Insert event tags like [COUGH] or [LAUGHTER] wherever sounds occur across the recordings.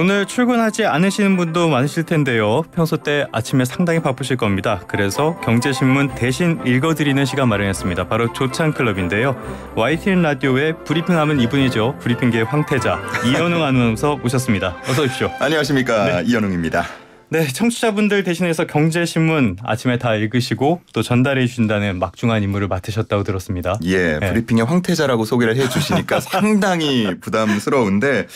오늘 출근하지 않으시는 분도 많으실 텐데요. 평소 때 아침에 상당히 바쁘실 겁니다. 그래서 경제신문 대신 읽어드리는 시간 마련했습니다. 바로 조찬클럽인데요. YTN 라디오에 브리핑하면 이분이죠. 브리핑계 황태자 이현웅 아나운서 오셨습니다 어서 오십시오. 안녕하십니까 네. 이현웅입니다. 네, 청취자분들 대신해서 경제신문 아침에 다 읽으시고 또 전달해 주신다는 막중한 임무를 맡으셨다고 들었습니다. 예, 네. 브리핑의 황태자라고 소개를 해 주시니까 [LAUGHS] 상당히 부담스러운데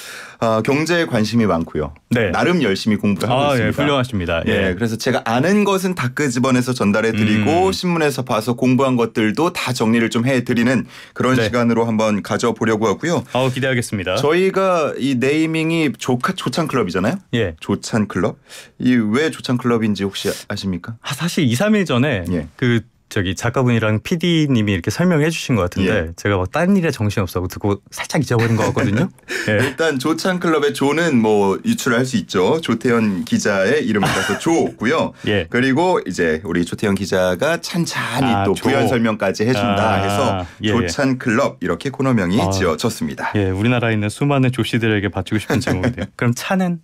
어, 경제에 관심이 많고요. 네. 나름 열심히 공부를 하고 아, 예, 있습니다. 예, 훌륭하십니다. 예. 예. 그래서 제가 아는 것은 다 끄집어내서 전달해 드리고 음. 신문에서 봐서 공부한 것들도 다 정리를 좀 해 드리는 그런 네. 시간으로 한번 가져보려고 하고요. 아 기대하겠습니다. 저희가 이 네이밍이 조카 조찬 클럽이잖아요. 예. 조찬 클럽. 이왜 조찬 클럽인지 혹시 아십니까? 아, 사실 2, 3일 전에 예. 그 저기 작가분이랑 PD님이 이렇게 설명해 주신 것 같은데 예. 제가 막딴 뭐 일에 정신없어고 듣고 살짝 잊어버린 것 같거든요. 예. [LAUGHS] 일단 조찬 클럽의 조는 뭐 유출할 수 있죠. 조태현 기자의 이름을 따서 조고요. [LAUGHS] 예. 그리고 이제 우리 조태현 기자가 찬찬히 아, 또 조. 부연 설명까지 해준다 아, 해서 예, 예. 조찬 클럽 이렇게 코너명이 아. 지어졌습니다. 예, 우리나라에 있는 수많은 조씨들에게 바치고 싶은 제목인데요. [LAUGHS] 그럼 찬은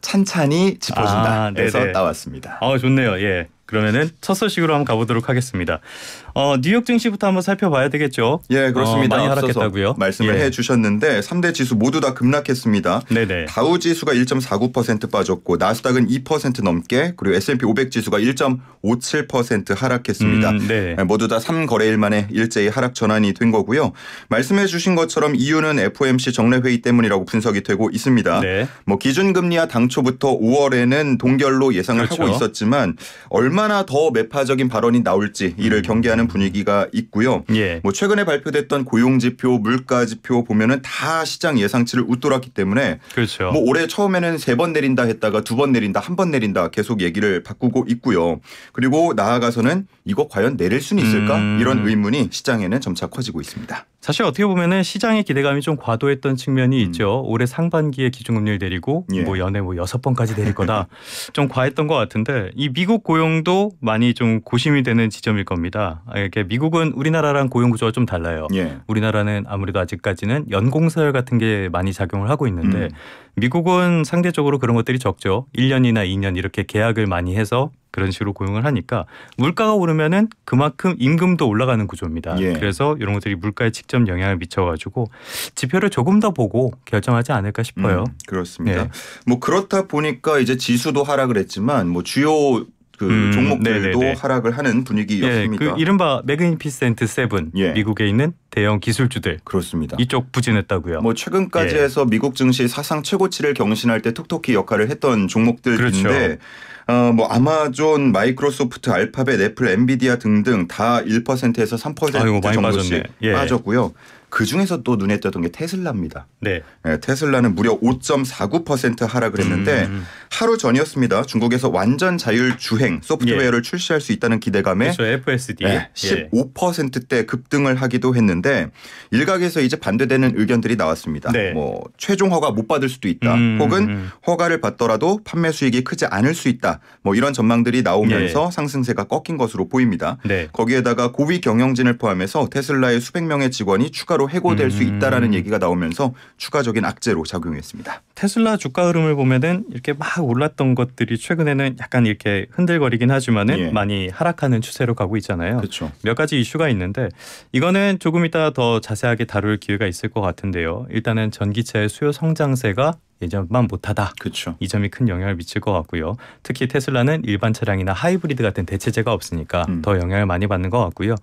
찬찬히 짚어준다. 아, 네, 해서 네. 나왔습니다 아, 좋네요. 예. 그러면은 첫 소식으로 한번 가보도록 하겠습니다. 어, 뉴욕 증시부터 한번 살펴봐야 되겠죠. 예, 그렇습니다. 어, 많이 하락했다고요. 말씀을 예. 해주셨는데 3대 지수 모두 다 급락했습니다. 네네. 다우 지수가 1.49% 빠졌고 나스닥은 2% 넘게 그리고 S&P 500 지수가 1.57% 하락했습니다. 음, 네. 예, 모두 다 3거래일 만에 일제히 하락 전환이 된 거고요. 말씀해주신 것처럼 이유는 FOMC 정례 회의 때문이라고 분석이 되고 있습니다. 네. 뭐 기준금리와 당초부터 5월에는 동결로 예상을 그렇죠. 하고 있었지만 얼마나 더 매파적인 발언이 나올지 이를 음. 경계하는 나는 분위기가 있고요. 예. 뭐 최근에 발표됐던 고용 지표, 물가 지표 보면은 다 시장 예상치를 웃돌았기 때문에 그렇죠. 뭐 올해 처음에는 세 번 내린다 했다가 두 번 내린다, 한 번 내린다 계속 얘기를 바꾸고 있고요. 그리고 나아가서는 이거 과연 내릴 수는 있을까? 음. 이런 의문이 시장에는 점차 커지고 있습니다. 사실 어떻게 보면 시장의 기대감이 좀 과도했던 측면이 음. 있죠. 올해 상반기에 기준금리를 내리고 예. 뭐 연애 뭐 여섯 번까지 내릴 거다. [LAUGHS] 좀 과했던 것 같은데 이 미국 고용도 많이 좀 고심이 되는 지점일 겁니다. 아, 이렇게 미국은 우리나라랑 고용 구조가 좀 달라요. 예. 우리나라는 아무래도 아직까지는 연공서열 같은 게 많이 작용을 하고 있는데 음. 미국은 상대적으로 그런 것들이 적죠. 1년이나 2년 이렇게 계약을 많이 해서 그런 식으로 고용을 하니까 물가가 오르면은 그만큼 임금도 올라가는 구조입니다. 예. 그래서 이런 것들이 물가에 직접 영향을 미쳐가지고 지표를 조금 더 보고 결정하지 않을까 싶어요. 음, 그렇습니다. 네. 뭐 그렇다 보니까 이제 지수도 하락을 했지만 뭐 주요 그 음, 종목들도 네네네. 하락을 하는 분위기였습니다. 예, 그 이른바 매그니피센트 세븐 예. 미국에 있는 대형 기술주들 그렇습니다. 이쪽 부진했다고요. 뭐 최근까지 예. 해서 미국 증시 사상 최고치를 경신할 때 톡톡히 역할을 했던 종목들인데 그렇죠. 어, 뭐 아마존, 마이크로소프트, 알파벳, 애플, 엔비디아 등등 다 1%에서 3% 아이고, 정도씩 예. 빠졌고요. 그 중에서 또 눈에 띄었던 게 테슬라입니다. 네. 네 테슬라는 무려 5.49% 하락을 했는데 음, 음. 하루 전이었습니다. 중국에서 완전 자율 주행 소프트웨어를 예. 출시할 수 있다는 기대감에 그렇죠. FSD 네, 15%대 급등을 하기도 했는데 일각에서 이제 반대되는 의견들이 나왔습니다. 네. 뭐 최종 허가 못 받을 수도 있다. 음. 음 혹은 음. 허가를 받더라도 판매 수익이 크지 않을 수 있다. 뭐 이런 전망들이 나오면서 예. 상승세가 꺾인 것으로 보입니다. 네. 거기에다가 고위 경영진을 포함해서 테슬라의 수백 명의 직원이 추가로 추가로 해고될 음. 수 있다라는 음. 얘기가 나오면서 추가적인 악재로 작용했습니다. 테슬라 주가 흐름을 보면은 이렇게 막 올랐던 것들이 최근에는 약간 이렇게 흔들거리긴 하지만은 예. 많이 하락하는 추세로 가고 있잖아요. 그렇죠. 몇 가지 이슈가 있는데 이거는 조금 이따 더 자세하게 다룰 기회가 있을 것 같은데요. 일단은 전기차의 수요 성장세가 예전만 못하다. 그쵸. 이 점이 큰 영향을 미칠 것 같고요. 특히 테슬라는 일반 차량이나 하이브리드 같은 대체제가 없으니까 음. 더 영향을 많이 받는 것 같고요.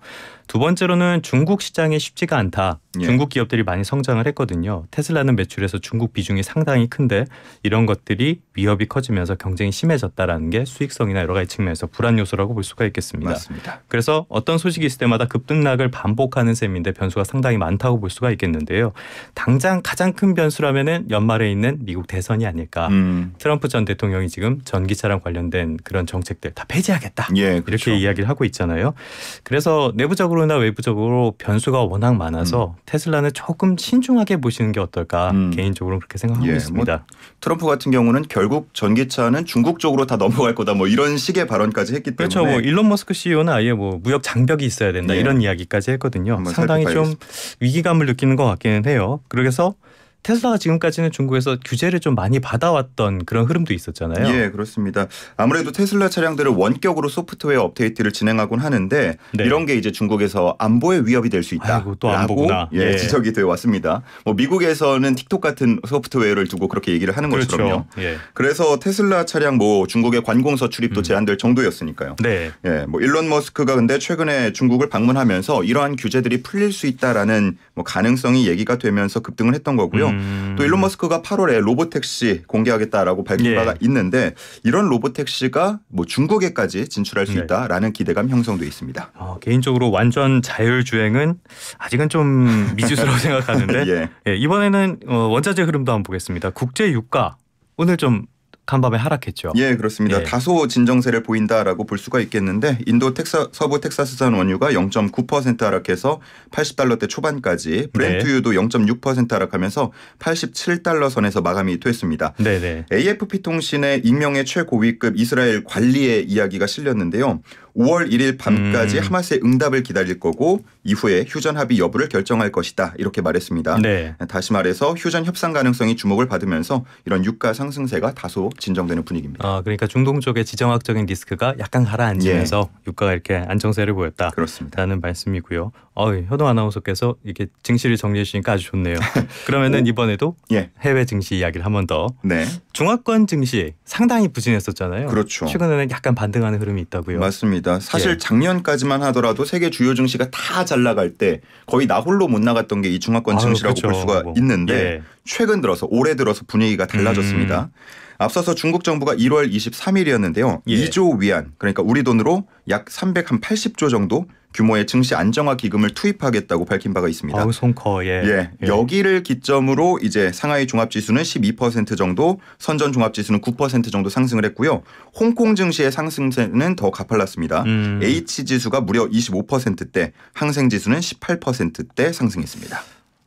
두 번째로는 중국 시장이 쉽지가 않다. 예. 중국 기업들이 많이 성장을 했거든요. 테슬라는 매출에서 중국 비중이 상당히 큰데 이런 것들이 위협이 커지면서 경쟁이 심해졌다라는 게 수익성이나 여러 가지 측면에서 불안 요소라고 볼 수가 있겠습니다. 맞습니다. 그래서 어떤 소식이 있을 때마다 급등락을 반복하는 셈인데 변수가 상당히 많다고 볼 수가 있겠는데요. 당장 가장 큰 변수라면은 연말에 있는 미국 대선이 아닐까. 음. 트럼프 전 대통령이 지금 전기차랑 관련된 그런 정책들 다 폐지하겠다. 예, 그렇죠. 이렇게 이야기를 하고 있잖아요. 그래서 내부적으로나 외부적으로 변수가 워낙 많아서 음. 테슬라는 조금 신중하게 보시는 게 어떨까 음. 개인적으로 그렇게 생각하고 예, 뭐 있습니다. 뭐 트럼프 같은 경우는 결국 전기차는 중국 쪽으로 다 넘어갈 거다 뭐 이런 식의 발언까지 했기 때문에 그렇죠. 뭐 일론 머스크 CEO는 아예 뭐 무역 장벽이 있어야 된다 예. 이런 이야기까지 했거든요. 상당히 좀 알겠습니다. 위기감을 느끼는 것 같기는 해요. 그래서 테슬라가 지금까지는 중국에서 규제를 좀 많이 받아왔던 그런 흐름도 있었잖아요. 예, 그렇습니다. 아무래도 테슬라 차량들을 원격으로 소프트웨어 업데이트를 진행하곤 하는데 네. 이런 게 이제 중국에서 안보에 위협이 될 수 있다. 아이고, 또 안보구나. 예, 예, 지적이 되어 왔습니다. 뭐 미국에서는 틱톡 같은 소프트웨어를 두고 그렇게 얘기를 하는 그렇죠. 것처럼요. 예. 그래서 테슬라 차량 뭐 중국의 관공서 출입도 음. 제한될 정도였으니까요. 네. 예, 뭐 일론 머스크가 근데 최근에 중국을 방문하면서 이러한 규제들이 풀릴 수 있다라는 뭐 가능성이 얘기가 되면서 급등을 했던 거고요. 음. 음. 또 일론 머스크가 8월에 로봇 택시 공개하겠다라고 밝힌 예. 바가 있는데 이런 로봇 택시가 뭐 중국에까지 진출할 수 네. 있다라는 기대감 형성돼 있습니다. 어, 개인적으로 완전 자율주행은 아직은 좀 [LAUGHS] 미지수라고 생각하는데 예. 예, 이번에는 어, 원자재 흐름도 한번 보겠습니다. 국제 유가 오늘 좀 간밤에 하락했죠. 예, 그렇습니다. 예. 다소 진정세를 보인다라고 볼 수가 있겠는데 인도 텍사, 서부 텍사스산 원유가 0.9% 하락해서 80달러대 초반까지 브랜트유도 네. 0.6% 하락하면서 87달러 선에서 마감이 됐습니다. 네네. AFP 네. 통신의 익명의 최고위급 이스라엘 관리의 이야기가 실렸는데요. 5월 1일 밤까지 음. 하마스의 응답을 기다릴 거고 이후에 휴전 합의 여부를 결정할 것이다 이렇게 말했습니다. 네. 다시 말해서 휴전 협상 가능성이 주목을 받으면서 이런 유가 상승세가 다소 진정되는 분위기입니다. 아 그러니까 중동 쪽의 지정학적인 리스크가 약간 가라앉으면서 예. 유가가 이렇게 안정세를 보였다. 그렇습니다. 라는 말씀이고요. 어이, 효동 아나운서께서 이렇게 증시를 정리해 주시니까 아주 좋네요. [LAUGHS] 그러면은 오. 이번에도 예. 해외 증시 이야기를 한 번 더. 네. 종합권 증시 상당히 부진했었잖아요. 그렇죠. 최근에는 약간 반등하는 흐름이 있다고요. 맞습니다. 사실 예. 작년까지만 하더라도 세계 주요 증시가 다 잘 나갈 때 거의 나 홀로 못 나갔던 게 이중화권 증시라고 그렇죠. 볼 수가 뭐. 있는데 예. 최근 들어서 올해 들어서 분위기가 달라졌습니다. 음. 앞서서 중국 정부가 1월 23일이었는데요. 예. 2조 위안 그러니까 우리 돈으로 약 380조 정도 규모의 증시 안정화 기금을 투입하겠다고 밝힌 바가 있습니다. 아우 손커 예. 예. 예. 여기를 기점으로 이제 상하이 종합지수는 12% 정도, 선전 종합지수는 9% 정도 상승을 했고요. 홍콩 증시의 상승세는 더 가팔랐습니다. 음. H 지수가 무려 25%대, 항생 지수는 18%대 상승했습니다.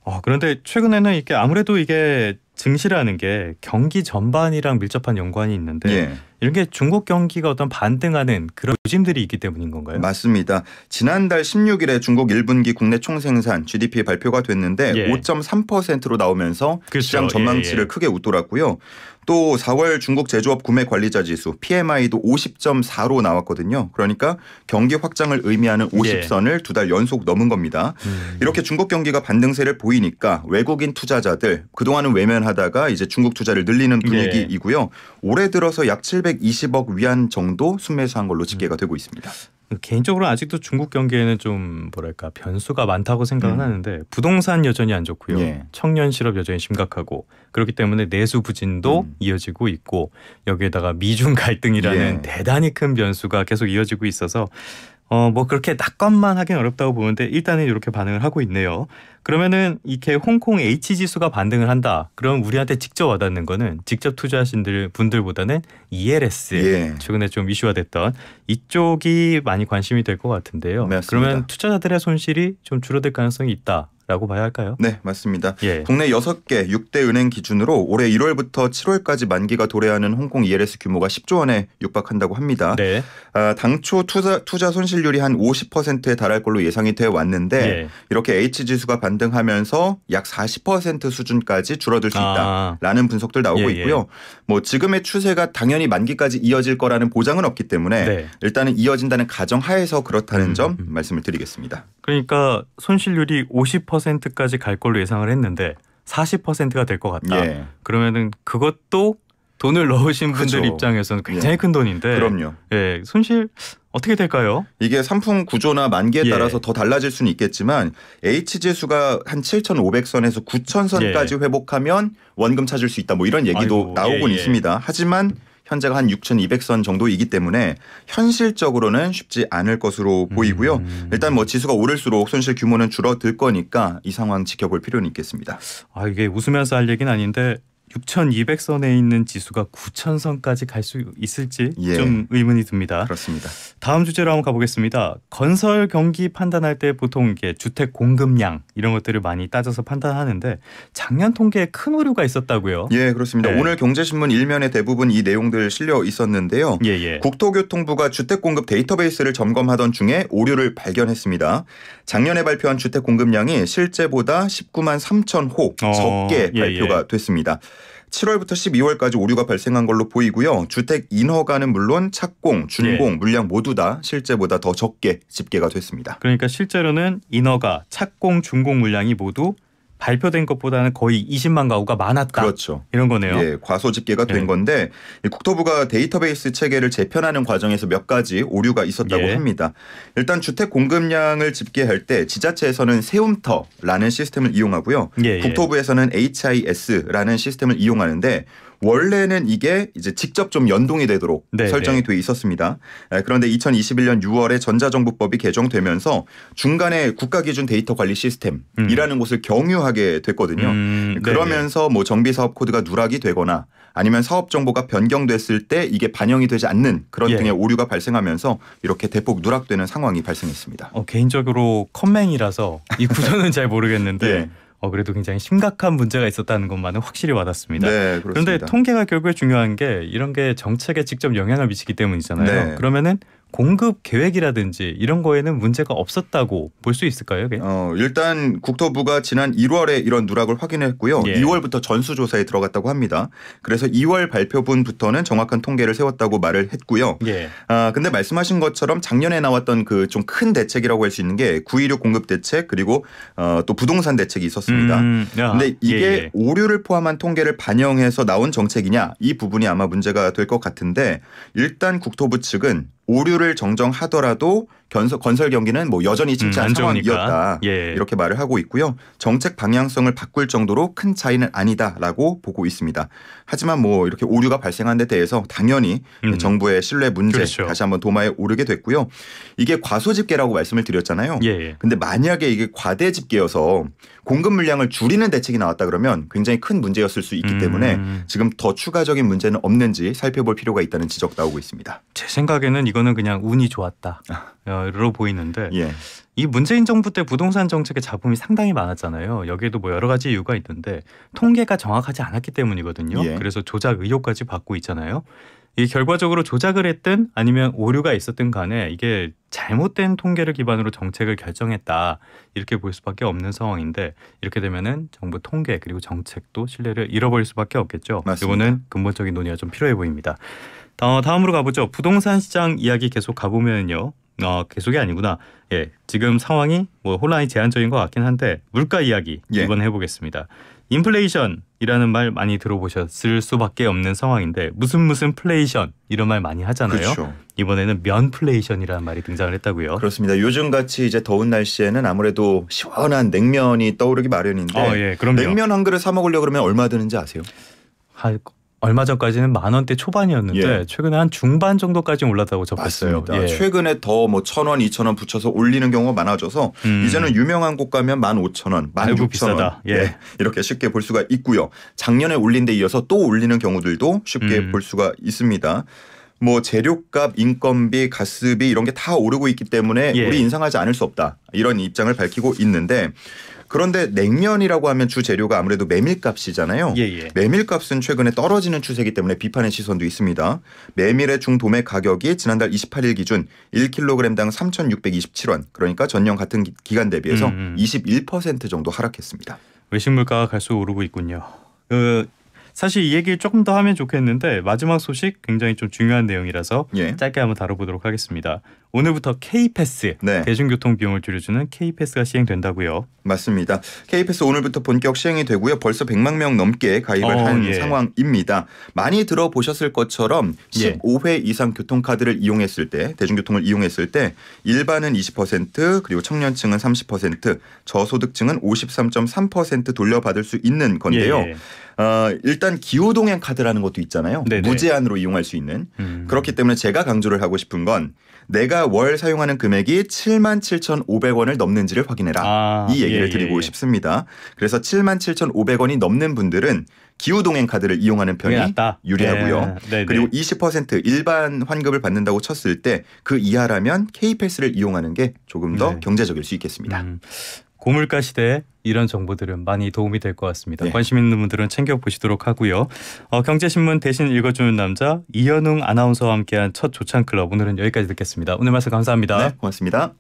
어, 그런데 최근에는 이게 아무래도 이게 증시라는 게 경기 전반이랑 밀접한 연관이 있는데 예. 이런 게 중국 경기가 어떤 반등하는 그런 조짐들이 있기 때문인 건가요? 맞습니다. 지난달 16일에 중국 1분기 국내 총생산 GDP 발표가 됐는데 예. 5.3%로 나오면서 그렇죠. 시장 전망치를 예, 예. 크게 웃돌았고요. 또 4월 중국 제조업 구매 관리자 지수 PMI도 50.4로 나왔거든요. 그러니까 경기 확장을 의미하는 50선을 예. 두달 연속 넘은 겁니다. 음. 이렇게 중국 경기가 반등세를 보이니까 외국인 투자자들 그동안은 외면하다가 이제 중국 투자를 늘리는 분위기이고요. 예. 올해 들어서 약 700. 320억 위안 정도 순매수한 걸로 집계가 음. 되고 있습니다. 개인적으로 아직도 중국 경기에는 좀 뭐랄까 변수가 많다고 생각은 음. 하는데 부동산 여전히 안 좋고요. 예. 청년 실업 여전히 심각하고 그렇기 때문에 내수 부진도 음. 이어지고 있고 여기에다가 미중 갈등이라는 예. 대단히 큰 변수가 계속 이어지고 있어서 어, 뭐 그렇게 낙관만 하긴 어렵다고 보는데 일단은 이렇게 반응을 하고 있네요. 그러면은 이렇게 홍콩 H 지수가 반등을 한다. 그럼 우리한테 직접 와닿는 거는 직접 투자하신 분들보다는 ELS 예. 최근에 좀 이슈화됐던 이쪽이 많이 관심이 될 것 같은데요. 맞습니다. 그러면 투자자들의 손실이 좀 줄어들 가능성이 있다. 라고 봐야 할까요? 네, 맞습니다. 예. 국내 6개 6대 은행 기준으로 올해 1월부터 7월까지 만기가 도래하는 홍콩 ELS 규모가 10조 원에 육박한다고 합니다. 네. 아, 당초 투자, 투자 손실률이 한 50%에 달할 걸로 예상이 되어 왔는데 예. 이렇게 H 지수가 반등하면서 약 40% 수준까지 줄어들 수 있다라는 아. 분석들 나오고 예, 예, 있고요. 뭐 지금의 추세가 당연히 만기까지 이어질 거라는 보장은 없기 때문에 네. 일단은 이어진다는 가정 하에서 그렇다는 음. 점 음, 음. 말씀을 드리겠습니다. 그러니까 손실률이 50% 40%까지 갈 걸로 예상을 했는데 40%가 될 것 같다. 예. 그러면은 그것도 돈을 넣으신 분들 그렇죠. 입장에서는 굉장히 예. 큰 돈인데 그럼요. 예, 손실 어떻게 될까요? 이게 상품 구조나 만기에 예. 따라서 더 달라질 수는 있겠지만 H 지수가 한 7,500선에서 9,000선까지 예. 회복하면 원금 찾을 수 있다. 뭐 이런 얘기도 아이고, 나오곤 예, 예. 있습니다. 하지만 현재가 한 6,200선 정도이기 때문에 현실적으로는 쉽지 않을 것으로 보이고요. 음. 일단 뭐 지수가 오를수록 손실 규모는 줄어들 거니까 이 상황 지켜볼 필요는 있겠습니다. 아 이게 웃으면서 할 얘기는 아닌데 6,200선에 있는 지수가 9,000선까지 갈 수 있을지 예. 좀 의문이 듭니다. 그렇습니다. 다음 주제로 한번 가보겠습니다. 건설 경기 판단할 때 보통 이게 주택 공급량 이런 것들을 많이 따져서 판단하는데 작년 통계에 큰 오류가 있었다고요? 예, 그렇습니다. 네. 오늘 경제신문 일면에 대부분 이 내용들 실려 있었는데요. 예, 예. 국토교통부가 주택 공급 데이터베이스를 점검하던 중에 오류를 발견했습니다. 작년에 발표한 주택 공급량이 실제보다 19만 3천 호 어, 적게 예, 예. 발표가 됐습니다. 7월부터 12월까지 오류가 발생한 걸로 보이고요. 주택 인허가는 물론 착공, 준공, 예. 물량 모두 다 실제보다 더 적게 집계가 됐습니다. 그러니까 실제로는 인허가, 착공, 준공 물량이 모두 발표된 것보다는 거의 20만 가구가 많았다. 그렇죠. 이런 거네요. 예, 과소 집계가 된 예. 건데 국토부가 데이터베이스 체계를 재편하는 과정에서 몇 가지 오류가 있었다고 예. 합니다. 일단 주택 공급량을 집계할 때 지자체에서는 세움터라는 시스템을 이용하고요. 예, 예. 국토부에서는 HIS라는 시스템을 이용하는데 원래는 이게 이제 직접 좀 연동이 되도록 네네. 설정이 네. 돼 있었습니다. 예, 그런데 2021년 6월에 전자정보법이 개정되면서 중간에 국가기준 데이터 관리 시스템이라는 음. 곳을 경유하게 됐거든요. 음, 네, 네. 그러면서 뭐 정비사업 코드가 누락이 되거나 아니면 사업 정보가 변경됐을 때 이게 반영이 되지 않는 그런 예. 등의 오류가 발생하면서 이렇게 대폭 누락되는 상황이 발생했습니다. 어, 개인적으로 컴맹이라서 이 구조는 잘 모르겠는데 [LAUGHS] 예. 어 그래도 굉장히 심각한 문제가 있었다는 것만은 확실히 와닿습니다. 네, 그런데 통계가 결국에 중요한 게 이런 게 정책에 직접 영향을 미치기 때문이잖아요. 네. 그러면은 공급 계획이라든지 이런 거에는 문제가 없었다고 볼 수 있을까요? 어, 일단 국토부가 지난 1월에 이런 누락을 확인했고요. 예. 2월부터 전수조사에 들어갔다고 합니다. 그래서 2월 발표분부터는 정확한 통계를 세웠다고 말을 했고요. 예. 아, 근데 말씀하신 것처럼 작년에 나왔던 그 좀 큰 대책이라고 할 수 있는 게구1 6 공급 대책 그리고 어, 또 부동산 대책이 있었습니다. 음, 아, 근데 이게 예, 예. 오류를 포함한 통계를 반영해서 나온 정책이냐 이 부분이 아마 문제가 될 것 같은데 일단 국토부 측은 오류를 정정하더라도 건설, 건설 경기는 뭐 여전히 침체 음, 상황이었다 예. 이렇게 말을 하고 있고요. 정책 방향성을 바꿀 정도로 큰 차이는 아니다라고 보고 있습니다. 하지만 뭐 이렇게 오류가 발생한 데 대해서 당연히 음. 정부의 신뢰 문제 그렇죠. 다시 한번 도마에 오르게 됐고요. 이게 과소집계라고 말씀을 드렸잖아요. 예. 근데 만약에 이게 과대집계여서 공급 물량을 줄이는 대책이 나왔다 그러면 굉장히 큰 문제였을 수 있기 음. 때문에 지금 더 추가적인 문제는 없는지 살펴볼 필요가 있다는 지적 나오고 있습니다. 제 생각에는 이거는 그냥 운이 좋았다. 아. 어, 로 보이는데 예. 이 문재인 정부 때 부동산 정책의 잡음이 상당히 많았잖아요. 여기에도 뭐 여러 가지 이유가 있는데 통계가 정확하지 않았기 때문이거든요. 예. 그래서 조작 의혹까지 받고 있잖아요. 이 결과적으로 조작을 했든 아니면 오류가 있었든 간에 이게 잘못된 통계를 기반으로 정책을 결정했다 이렇게 볼 수밖에 없는 상황인데 이렇게 되면은 정부 통계 그리고 정책도 신뢰를 잃어버릴 수밖에 없겠죠. 맞습니다. 이거는 근본적인 논의가 좀 필요해 보입니다. 어, 다음으로 가보죠. 부동산 시장 이야기 계속 가보면요. 어, 계속이 아니구나. 예, 지금 상황이 뭐 혼란이 제한적인 것 같긴 한데 물가 이야기 예. 이번 해보겠습니다. 인플레이션이라는 말 많이 들어보셨을 수밖에 없는 상황인데 무슨 무슨 플레이션 이런 말 많이 하잖아요. 그렇죠. 이번에는 면플레이션이라는 말이 등장을 했다고요. 그렇습니다. 요즘 같이 이제 더운 날씨에는 아무래도 시원한 냉면이 떠오르기 마련인데 어, 예, 냉면 한 그릇 사 먹으려 그러면 얼마 드는지 아세요? 한 얼마 전까지는 만 원대 초반이었는데 예. 최근에 한 중반 정도까지 올랐다고 접했어요. 예. 최근에 더뭐천 원, 이천 원 붙여서 올리는 경우가 많아져서 음. 이제는 유명한 곳 가면 만 오천 원, 만 육천 원 예. 예. 이렇게 쉽게 볼 수가 있고요. 작년에 올린 데 이어서 또 올리는 경우들도 쉽게 음. 볼 수가 있습니다. 뭐 재료값, 인건비, 가스비 이런 게 다 오르고 있기 때문에 예. 우리 인상하지 않을 수 없다 이런 입장을 밝히고 있는데 그런데 냉면이라고 하면 주 재료가 아무래도 메밀값이잖아요. 예예. 예. 메밀값은 최근에 떨어지는 추세이기 때문에 비판의 시선도 있습니다. 메밀의 중도매 가격이 지난달 28일 기준 1kg당 3,627원. 그러니까 전년 같은 기간 대비해서 음음. 21% 음. 정도 하락했습니다. 외식 물가가 갈수록 오르고 있군요. 그 사실 이 얘기를 조금 더 하면 좋겠는데 마지막 소식 굉장히 좀 중요한 내용이라서 예. 짧게 한번 다뤄보도록 하겠습니다. 오늘부터 K패스 e 네. 대중교통 비용을 줄여주는 K패스가 e 시행된다고요. 맞습니다. K패스 e 오늘부터 본격 시행이 되고요. 벌써 100만 명 넘게 가입을 어, 한 예. 상황입니다. 많이 들어보셨을 것처럼 15회 예. 이상 교통카드를 이용했을 때 대중교통을 이용했을 때 일반은 20% 그리고 청년층은 30% 저소득층은 53.3% 돌려받을 수 있는 건데요. 예. 예. 어, 일단 기호 동행 카드라는 것도 있잖아요. 네네. 무제한으로 이용할 수 있는. 음. 그렇기 때문에 제가 강조를 하고 싶은 건 내가 월 사용하는 금액이 77,500원을 넘는지를 확인해라. 아, 이 얘기를 예, 드리고 예, 예. 싶습니다. 그래서 77,500원이 넘는 분들은 기후동행 카드를 이용하는 편이 낫다. 유리하고요. 네, 그리고 20% 일반 환급을 받는다고 쳤을 때 그 이하라면 K패스를 이용하는 게 조금 더 네. 경제적일 수 있겠습니다. 음. 고물가 시대에 이런 정보들은 많이 도움이 될 것 같습니다. 네. 관심 있는 분들은 챙겨 보시도록 하고요. 어, 경제신문 대신 읽어주는 남자 이현웅 아나운서와 함께한 첫 조찬 클럽 오늘은 여기까지 듣겠습니다. 오늘 말씀 감사합니다. 네, 고맙습니다.